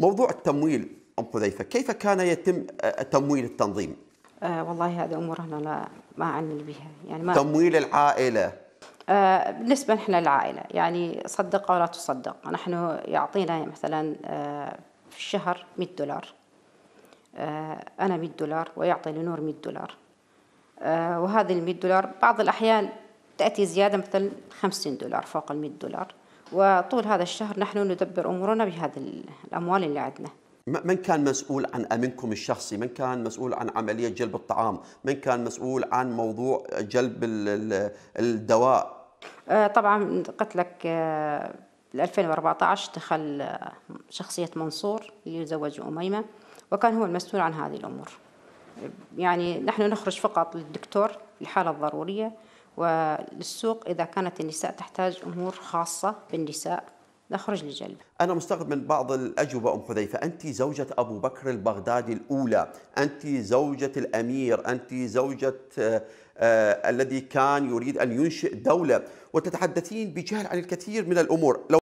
موضوع التمويل أم حذيفة كيف كان يتم آه، تمويل التنظيم؟ آه والله هذه أمور أنا لا ما أعنل بها يعني ما تمويل العائلة آه بالنسبة نحن للعائله يعني صدق أو لا تصدق نحن يعطينا مثلا آه في الشهر 100 دولار آه أنا 100 دولار ويعطي لنور 100 دولار آه وهذه ال 100 دولار بعض الأحيان تأتي زيادة مثل 50 دولار فوق ال 100 دولار وطول هذا الشهر نحن ندبر أمورنا بهذه الأموال اللي عندنا من كان مسؤول عن أمنكم الشخصي من كان مسؤول عن عملية جلب الطعام من كان مسؤول عن موضوع جلب الدواء آه، طبعا قلت لك 2014 دخل آه، شخصية منصور اللي يزوج أميمة وكان هو المسؤول عن هذه الأمور يعني نحن نخرج فقط للدكتور الحالة الضرورية وللسوق إذا كانت النساء تحتاج أمور خاصة بالنساء نخرج لجلب أنا مستغرب من بعض الأجوبة أم حذيفة أنت زوجة أبو بكر البغدادي الأولى أنت زوجة الأمير أنت زوجة آه، آه، الذي كان يريد أن ينشئ دولة وتتحدثين بجهل عن الكثير من الأمور لو